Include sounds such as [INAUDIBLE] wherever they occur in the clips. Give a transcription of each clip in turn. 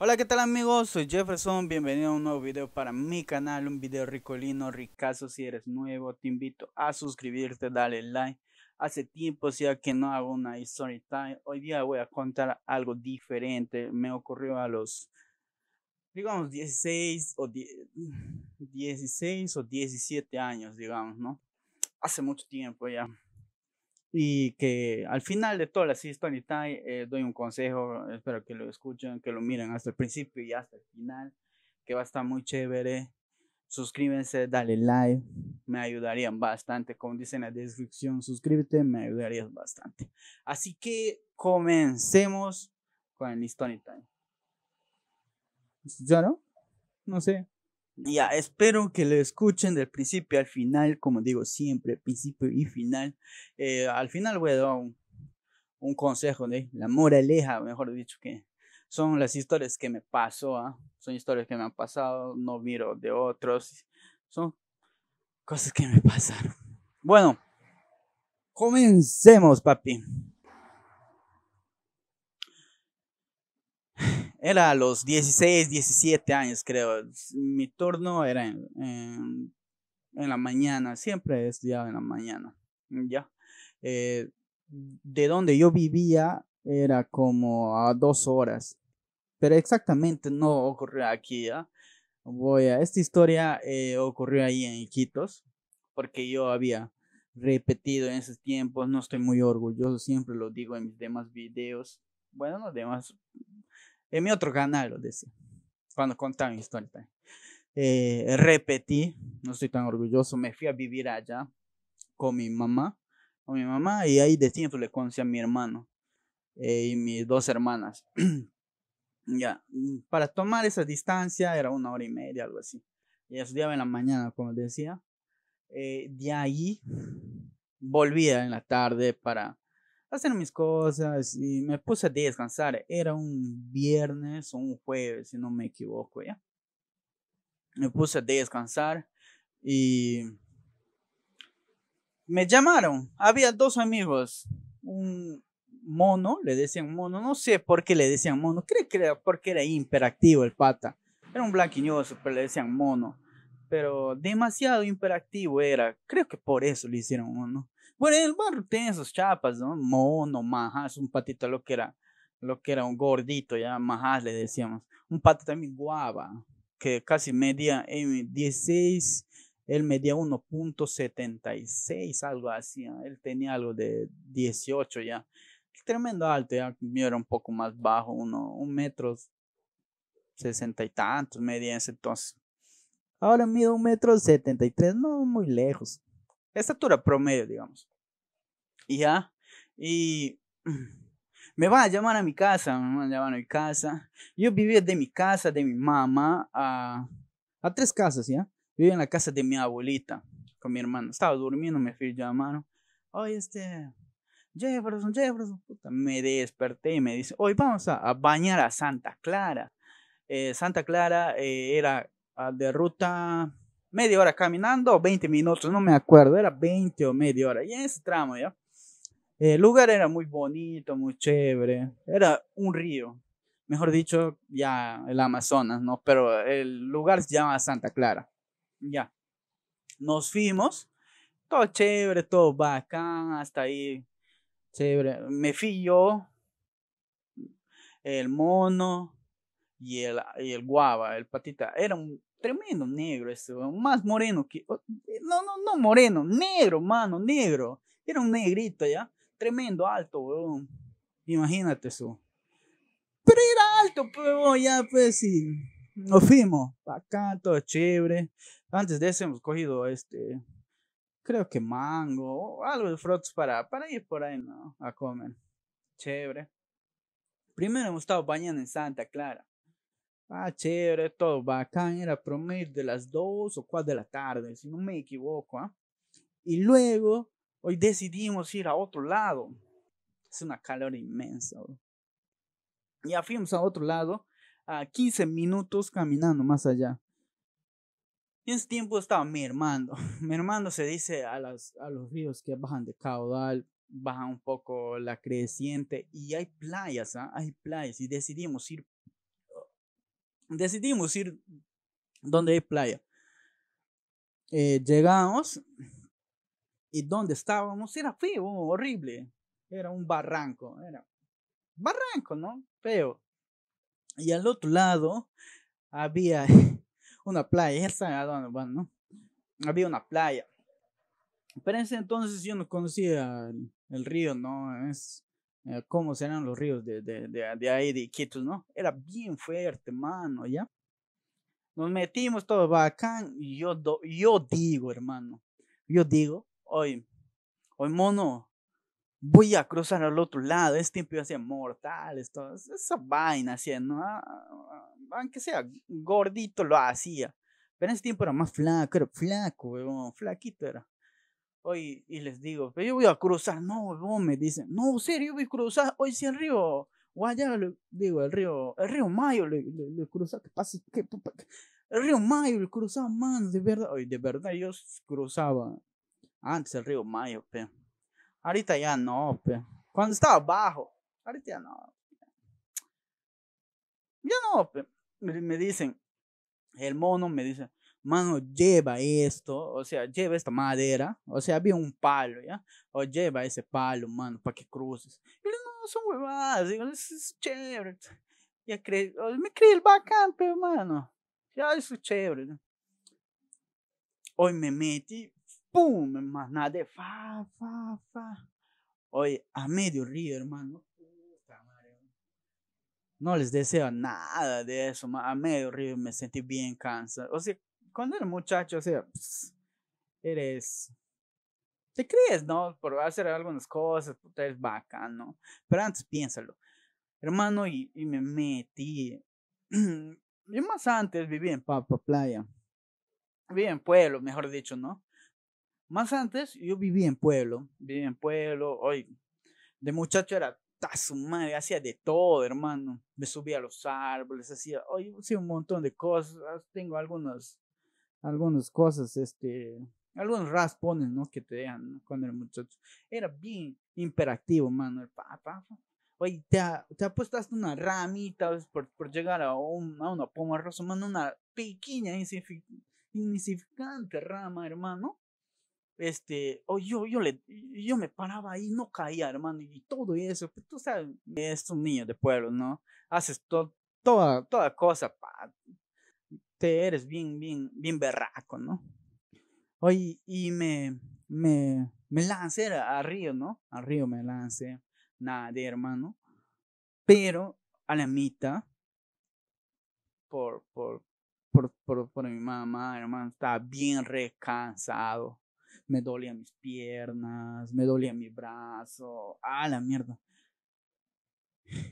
Hola, ¿qué tal amigos? Soy Jefferson, bienvenido a un nuevo video para mi canal, un video ricolino, ricazo, si eres nuevo, te invito a suscribirte, dale like. Hace tiempo ya que no hago una story time, hoy día voy a contar algo diferente, me ocurrió a los, digamos, 16 o 16 o 17 años, digamos, ¿no? Hace mucho tiempo ya y que al final de toda la Story Time eh, doy un consejo, espero que lo escuchen, que lo miren hasta el principio y hasta el final, que va a estar muy chévere. Suscríbanse, dale like, me ayudarían bastante. Como dice en la descripción, suscríbete, me ayudarías bastante. Así que comencemos con el Story Time. ¿Ya no? No sé. Ya, espero que lo escuchen del principio al final, como digo siempre, principio y final. Eh, al final voy a dar un, consejo de la moraleja, mejor dicho, que son las historias que me pasó, ¿ah? son historias que me han pasado, no miro de otros, son cosas que me pasaron. Bueno, comencemos, papi. Era a los 16, 17 años, creo. Mi turno era en, en, la mañana, siempre estudiado en la mañana, ¿ya? Eh, de donde yo vivía era como a dos horas, pero exactamente no ocurrió aquí, Voy a, esta historia eh, ocurrió ahí en Iquitos, porque yo había repetido en esos tiempos, no estoy muy orgulloso, siempre lo digo en mis demás videos, bueno, los demás en mi otro canal, lo decía, cuando contaba mi historia Eh, repetí, no estoy tan orgulloso, me fui a vivir allá con mi mamá, con mi mamá, y ahí de tiempo le conocí a mi hermano eh, y mis dos hermanas. [CLEARS THROAT] ya, para tomar esa distancia era una hora y media, algo así. Y estudiaba en la mañana, como decía. Eh, de ahí volvía en la tarde para hacer mis cosas y me puse a descansar. Era un viernes o un jueves, si no me equivoco, ¿ya? Me puse a descansar y me llamaron. Había dos amigos, un mono, le decían mono, no sé por qué le decían mono, creo que era porque era imperactivo el pata. Era un blanquiñoso, pero le decían mono. Pero demasiado imperactivo era, creo que por eso le hicieron mono bueno, el barro tiene sus chapas, ¿no? Mono, majas, un patito lo que era, lo que era un gordito, ya majas le decíamos. Un pato también guava, que casi media en 16, él medía 1.76, algo así, ¿ah? él tenía algo de 18 ya. Tremendo alto, ya yo era un poco más bajo, uno, un metro sesenta y tantos, medía ese entonces. Ahora mido un metro setenta y tres, no muy lejos estatura promedio, digamos. Y ya, y [CLEARS THROAT] me van a llamar a mi casa, me van a llamar a mi casa. Yo vivía de mi casa, de mi mamá, a, a tres casas, ¿ya? Vivía en la casa de mi abuelita, con mi hermano. Estaba durmiendo, me fui llamando. hoy este, Jefferson, Jefferson, me desperté y me dice, hoy vamos a, bañar a Santa Clara. Eh, Santa Clara eh, era ah, de ruta media hora caminando, 20 minutos, no me acuerdo, era 20 o media hora, y en ese tramo, ¿ya? El lugar era muy bonito, muy chévere, era un río, mejor dicho, ya el Amazonas, ¿no? Pero el lugar se llama Santa Clara, ya. Nos fuimos, todo chévere, todo bacán, hasta ahí, chévere. Me fui yo, el mono y el, guava, el patita, Era un tremendo negro ese, más moreno que... Eh, no, no, no moreno, negro, mano, negro. Era un negrito, ¿ya? Tremendo, alto, weón. Imagínate eso. Pero era alto, pero ya, pues, sí. Nos fuimos. Acá, todo chévere. Antes de eso hemos cogido, este, creo que mango, algo de frutos para, para ir por ahí, ¿no? A comer. Chévere. Primero hemos estado bañando en Santa Clara. Ah, chévere, todo bacán, era promedio de las 2 o 4 de la tarde, si no me equivoco. ¿ah? Y luego, hoy decidimos ir a otro lado. Es una calor inmensa. Y Ya fuimos a otro lado, a 15 minutos caminando más allá. Y en ese tiempo estaba mermando. [LAUGHS] Mermando se dice a, a los ríos que bajan de caudal, baja un poco la creciente y hay playas, ¿ah? hay playas y decidimos ir decidimos ir donde hay playa. Eh, llegamos y donde estábamos era feo, horrible. Era un barranco, era barranco, ¿no? Feo. Y al otro lado había [LAUGHS] una playa, esa van, ¿no? Había una playa. Pero en ese entonces yo no conocía el río, ¿no? Es, eh, cómo serán los ríos de, de, de, ahí, de Iquitos, ¿no? Era bien fuerte, mano, ¿ya? Nos metimos todos bacán y yo, do, yo digo, hermano, yo digo, hoy, hoy mono, voy a cruzar al otro lado, este tiempo yo hacía mortales, todo esa vaina hacía, ¿no? Ah, ah, aunque sea gordito lo hacía, pero en ese tiempo era más flaco, era flaco, weón, flaquito era. Hoy, y les digo, pero yo voy a cruzar. No, me dicen, no, serio, yo voy a cruzar. Hoy sí el río guaya digo, el río, el río Mayo, le, le, ¿qué pasa? ¿Qué, el río Mayo, le cruzaba, man, de verdad. Hoy, de verdad, yo cruzaba antes el río Mayo, pero Ahorita ya no, pe. Cuando estaba abajo, ahorita ya no. Ya no, Me, me dicen, el mono me dice, mano, lleva esto, o sea, lleva esta madera, o sea, había un palo, ¿ya? O lleva ese palo, mano, para que cruces. Y no, son huevadas, digo, es, chévere. Ya creí, me creí el bacán, pero, mano, ya es chévere. Hoy me metí, pum, más nada de fa, fa, fa. Hoy a medio río, hermano. No les deseo nada de eso, a medio río me sentí bien cansado. O sea, cuando eres muchacho, o sea, pues, eres. Te crees, ¿no? Por hacer algunas cosas, puta, eres bacán, ¿no? Pero antes piénsalo. Hermano, y, me metí. [CLEARS THROAT] Yo más antes vivía en Papa Playa. Vivía en pueblo, mejor dicho, ¿no? Más antes yo vivía en pueblo. Vivía en pueblo. Hoy, de muchacho era su madre, hacía de todo, hermano. Me subía a los árboles, hacía, oye, hacía un montón de cosas. Tengo algunas algunas cosas, este, algunos raspones, ¿no? Que te dejan con cuando el muchacho era bien imperativo, mano, el papá. Oye, te, ha, te una ramita Por, por, llegar a, un, una poma rosa, mano, una pequeña, insignificante rama, hermano. Este, o yo, yo, le, yo me paraba ahí, no caía, hermano, y todo eso. Pues, tú sabes, es un niño de pueblo, ¿no? Haces toda, toda cosa, pa, te eres bien, bien, bien berraco, ¿no? Oye, y me, me, me lancé a Río, ¿no? Al Río me lancé, nada de hermano. Pero a la mitad, por, por, por, por, mi mamá, hermano, estaba bien recansado. Me dolían mis piernas, me dolía mi brazo, a la mierda.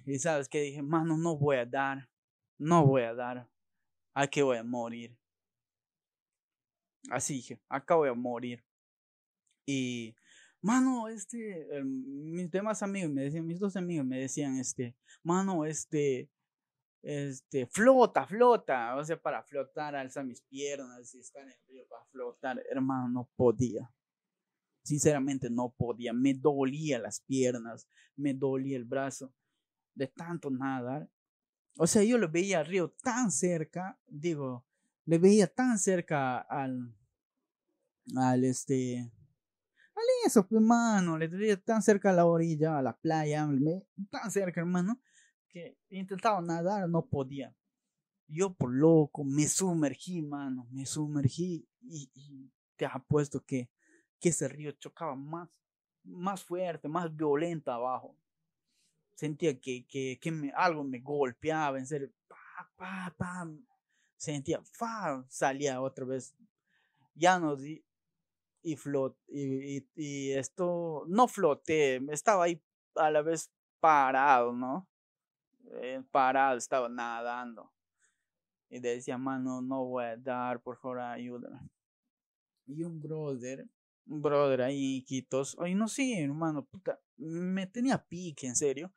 Y sabes que dije, mano, no voy a dar, no voy a dar a ah, voy a morir. Así dije, ah, acá voy a morir. Y, mano, este, eh, mis demás amigos me decían, mis dos amigos me decían, este, mano, este, este, flota, flota, o sea, para flotar, alza mis piernas y están en el río para flotar, hermano, no podía. Sinceramente no podía, me dolía las piernas, me dolía el brazo de tanto nadar o sea, yo le veía al río tan cerca, digo, le veía tan cerca al, al este, al eso, hermano, pues, le veía tan cerca a la orilla, a la playa, tan cerca, hermano, que intentaba nadar, no podía. Yo por loco me sumergí, mano, me sumergí y, y te apuesto que, que ese río chocaba más, más fuerte, más violento abajo sentía que, que, algo me golpeaba, en serio, pa, sentía, fa, salía otra vez, Ya y, y, flot, y, y, esto, no floté, estaba ahí a la vez parado, ¿no? Eh, parado, estaba nadando. Y decía, mano, no voy a dar, por favor, ayúdame. Y un brother brother, ahí quitos, Hoy no sí, hermano, puta, me tenía pique, en serio.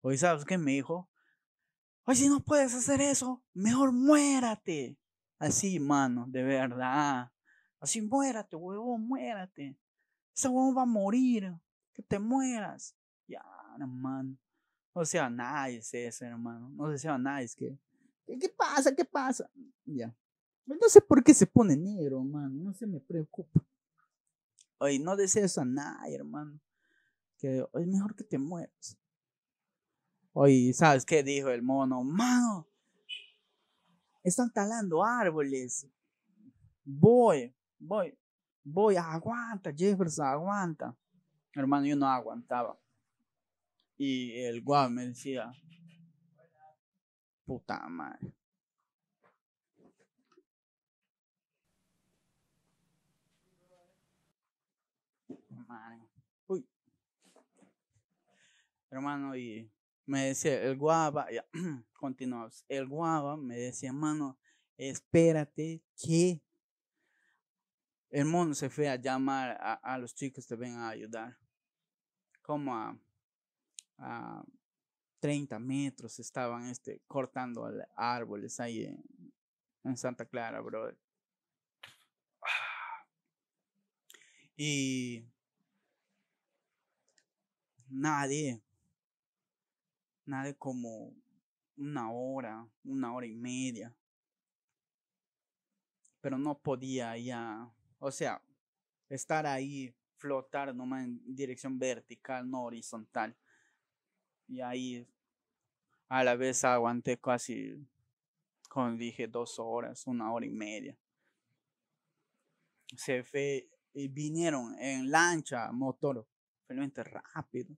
Hoy sabes qué me dijo. Oye, si no puedes hacer eso, mejor muérate. Así, mano, de verdad. Así, muérate, huevón, muérate. Ese huevón va a morir. Que te mueras. Ya, hermano. No sea nadie es eso, hermano. No sea nadie es que. ¿Qué pasa? ¿Qué pasa? Ya. No sé por qué se pone negro, hermano No se me preocupa. Oye, no desees a nadie, hermano. Que es mejor que te mueras. Oye, ¿sabes qué dijo el mono? Mano, están talando árboles. Voy, voy, voy, aguanta, Jefferson, aguanta. Hermano, yo no aguantaba. Y el guau me decía, puta madre. hermano, y me decía, el guava, [CLEARS THROAT] continuamos, pues, el guava me decía, hermano, espérate que el mundo se fue a llamar a, los chicos que vengan a ayudar, como a, a 30 metros estaban este, cortando árboles ahí en, en Santa Clara, bro Y nadie nada como una hora, una hora y media. Pero no podía ya, o sea, estar ahí, flotar nomás en dirección vertical, no horizontal. Y ahí a la vez aguanté casi, como dije, dos horas, una hora y media. Se fue, y vinieron en lancha, motor, realmente rápido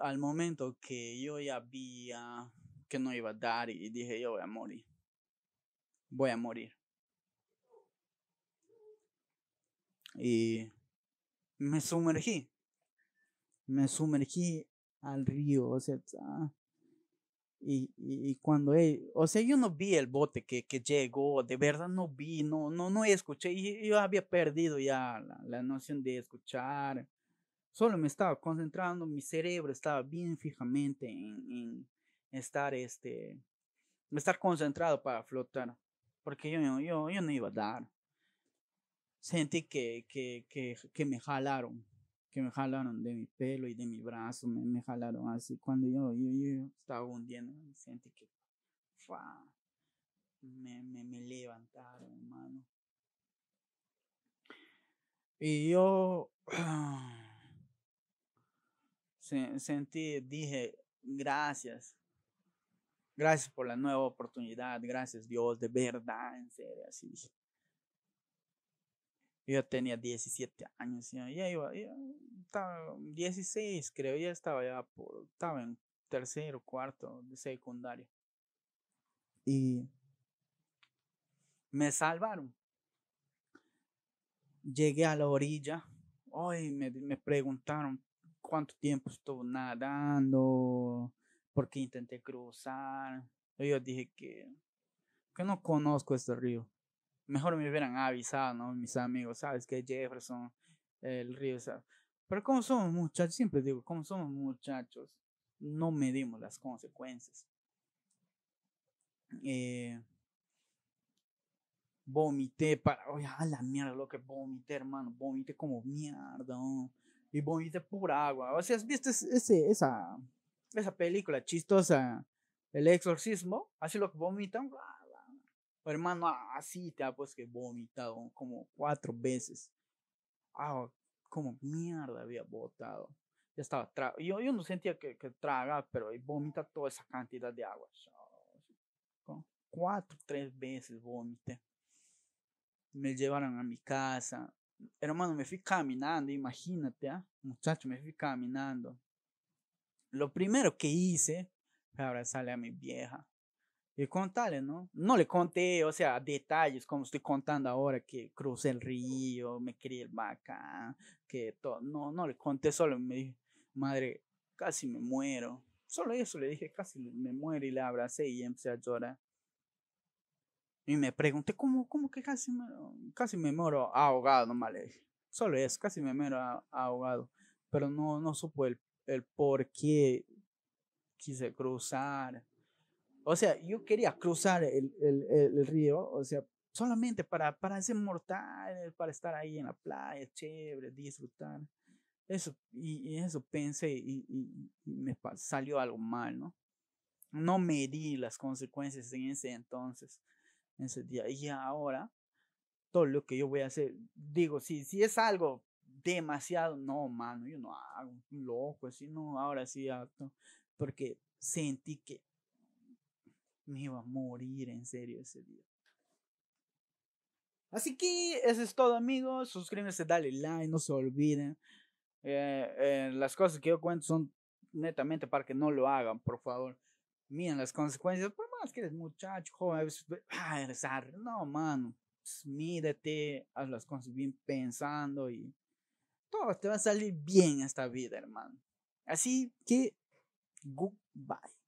al momento que yo ya había que no iba a dar y dije yo voy a morir. Voy a morir. Y me sumergí. Me sumergí al río, o sea, ah, y, y, cuando él, e, o sea, yo no vi el bote que, que llegó, de verdad no vi, no, no, no escuché, y yo había perdido ya la, la noción de escuchar, Solo me estaba concentrando, mi cerebro estaba bien fijamente en, estar, este, estar concentrado para flotar, porque yo, yo, yo no iba a dar. Sentí que, que, me jalaron, que me jalaron de mi pelo y de mi brazo, me, jalaron así. Cuando yo, estaba hundiendo, sentí que Me, me levantaron, hermano. Y yo... [CLEARS THROAT] sentí, dije, gracias. Gracias por la nueva oportunidad, gracias Dios, de verdad, en serio, así Yo tenía 17 años, ya iba, estaba 16 creo, ya estaba ya por, estaba en tercero, cuarto de secundaria. Y me salvaron. Llegué a la orilla, hoy me, me preguntaron, cuánto tiempo estuvo nadando, porque intenté cruzar. Yo dije que, que no conozco este río. Mejor me hubieran avisado, ¿no? Mis amigos, ¿sabes? Que Jefferson, el río, Pero como somos muchachos, siempre digo, como somos muchachos, no medimos las consecuencias. Eh, vomité para, oye, a la mierda, lo que vomité, hermano, vomité como mierda y vomita pura agua. O sea, ¿has ese, esa, esa película chistosa, El exorcismo? Así lo que vomitan. Hermano, así ah, te ha puesto que vomitado como cuatro veces. Ah, como mierda había botado. Ya estaba yo, yo no sentía que, traga, pero vomita toda esa cantidad de agua. cuatro, tres veces vomité. Me llevaron a mi casa. Hermano, me fui caminando, imagínate, ¿ah? muchacho, me fui caminando. Lo primero que hice fue abrazarle a mi vieja y contarle, ¿no? No le conté, o sea, detalles como estoy contando ahora, que crucé el río, me crié el vaca, que todo. No, no le conté, solo me dije, madre, casi me muero. Solo eso le dije, casi me muero y le abracé y empecé a llorar. Y me pregunté cómo, cómo que casi me, casi me muero ahogado, no mal. Solo eso, casi me muero ahogado. Pero no, no supo el, por qué quise cruzar. O sea, yo quería cruzar el, el, el río, o sea, solamente para, para ser mortal, para estar ahí en la playa, chévere, disfrutar. Eso, y, y eso pensé y, y, y me salió algo mal, ¿no? No medí las consecuencias en ese entonces ese día. Y ahora, todo lo que yo voy a hacer, digo, si, si es algo demasiado, no, mano, yo no hago, loco, así, no, ahora sí, acto, porque sentí que me iba a morir en serio ese día. Así que eso es todo, amigos. Suscríbanse, dale like, no se olviden. Eh, eh, las cosas que yo cuento son netamente para que no lo hagan, por favor. Miren las consecuencias, que eres muchacho, joven, ah, No, mano, pues mírate, haz las cosas bien pensando y todo te va a salir bien esta vida, hermano. Así que, goodbye.